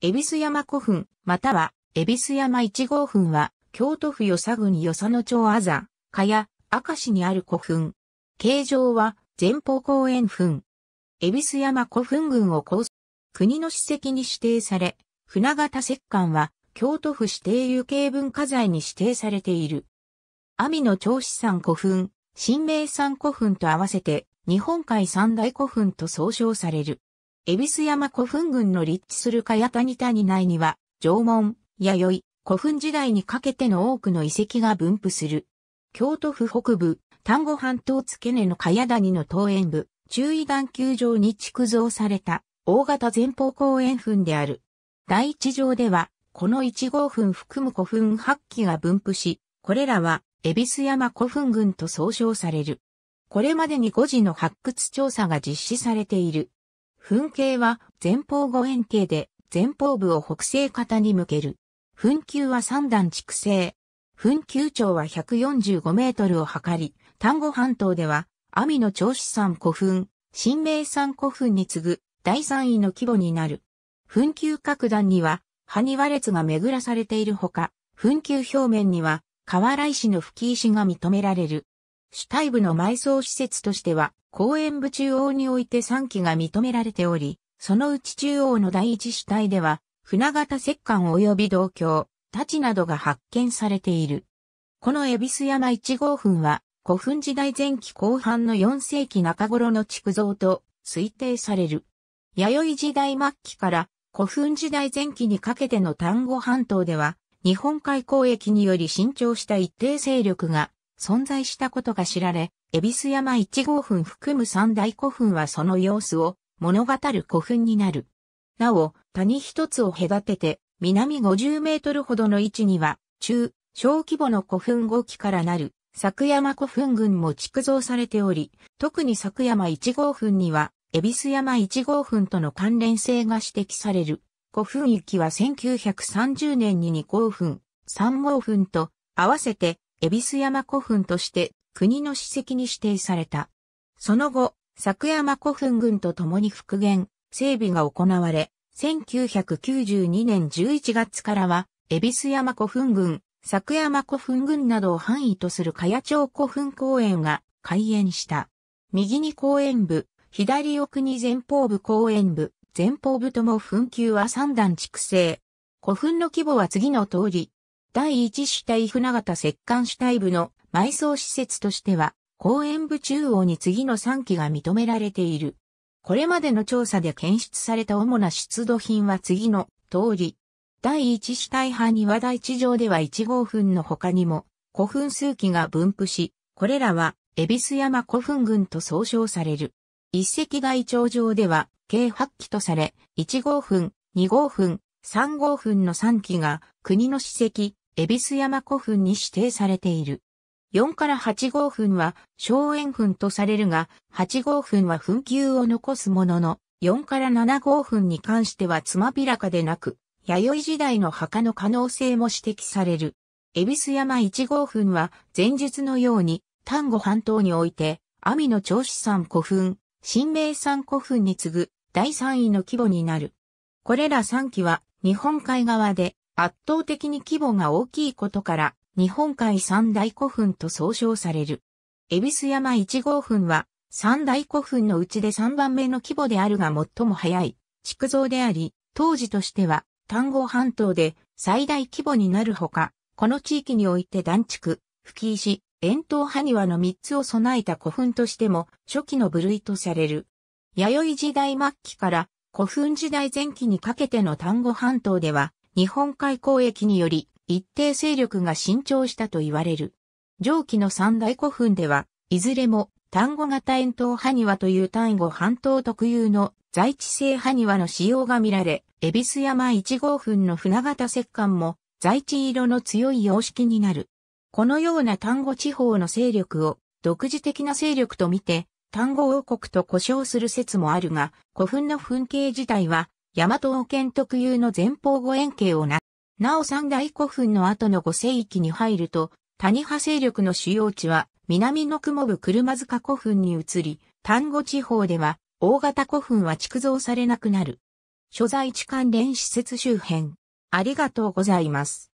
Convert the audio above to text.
恵比寿山古墳、または、恵比寿山一号墳は、京都府与佐郡与佐野町あざ、かや、明石にある古墳。形状は、前方後円墳。恵比寿山古墳群を構想。国の史跡に指定され、船形石棺は、京都府指定有形文化財に指定されている。阿野の長子山古墳、新明山古墳と合わせて、日本海三大古墳と総称される。恵比寿山古墳群の立地する茅谷谷内には、縄文、弥生、古墳時代にかけての多くの遺跡が分布する。京都府北部、丹後半島付根の茅谷の東園部、中医団球場に築造された、大型前方後園墳である。第一条では、この1号墳含む古墳8基が分布し、これらは、恵比寿山古墳群と総称される。これまでに5時の発掘調査が実施されている。噴景は前方後円形で前方部を北西方に向ける。噴球は三段築成。噴球長は145メートルを測り、丹後半島では、網の長子山古墳、新明山古墳に次ぐ第三位の規模になる。噴球各段には、埴輪列が巡らされているほか、噴球表面には、河原石の吹き石が認められる。主体部の埋葬施設としては、公園部中央において3基が認められており、そのうち中央の第一主体では、船型石棺及び銅鏡、太刀などが発見されている。この恵比寿山1号墳は、古墳時代前期後半の4世紀中頃の築造と推定される。弥生時代末期から古墳時代前期にかけての丹後半島では、日本海交易により伸長した一定勢力が存在したことが知られ、恵比寿山1号墳含む三大古墳はその様子を物語る古墳になる。なお、谷一つを隔てて、南50メートルほどの位置には、中、小規模の古墳5基からなる、作山古墳群も築造されており、特に作山1号墳には、恵比寿山1号墳との関連性が指摘される。古墳域は1930年に2号墳、3号墳と合わせて恵比寿山古墳として国の史跡に指定された。その後、久山古墳群と共に復元、整備が行われ、1992年11月からは、恵比寿山古墳群、久山古墳群などを範囲とする茅町古墳公園が開園した。右に公園部、左奥に前方部公園部、前方部とも墳丘は3段築成。古墳の規模は次の通り、第一主体船形石棺主体部の埋葬施設としては、公園部中央に次の3基が認められている。これまでの調査で検出された主な出土品は次の通り。第一主体派には台地上では1号墳の他にも古墳数基が分布し、これらは恵比寿山古墳群と総称される。一石外頂上では計8基とされ、1号墳、2号墳、3号墳の3基が国の史跡、恵比寿山古墳に指定されている。4から8号墳は荘園墳とされるが、8号墳は墳丘を残すものの、4から7号墳に関してはつまびらかでなく、弥生時代の墓の可能性も指摘される。恵比寿山1号墳は前述のように丹後半島において、網の長子山古墳、新明山古墳に次ぐ第3位の規模になる。これら3基は日本海側で圧倒的に規模が大きいことから、日本海三大古墳と総称される。恵比寿山一号墳は、三大古墳のうちで三番目の規模であるが最も早い、築造であり、当時としては、丹後半島で最大規模になるほか、この地域において断築、吹石、円筒埴輪の三つを備えた古墳としても初期の部類とされる。弥生時代末期から古墳時代前期にかけての丹後半島では日本海交易により一定勢力が伸長したと言われる。上記の三大古墳では、いずれも単語型円筒埴輪という単語半島特有の在地性埴輪の使用が見られ、恵比寿山1号墳の船型石棺も在地色の強い様式になる。このような単語地方の勢力を独自的な勢力と見て、単語王国と呼称する説もあるが、古墳の墳形自体は大和王権特有の前方後円形をな、なお三大古墳の後の五世紀に入ると、谷派勢力の主要地は南の雲部車塚古墳に移り、丹後地方では大型古墳は築造されなくなる。所在地関連施設周辺。ありがとうございます。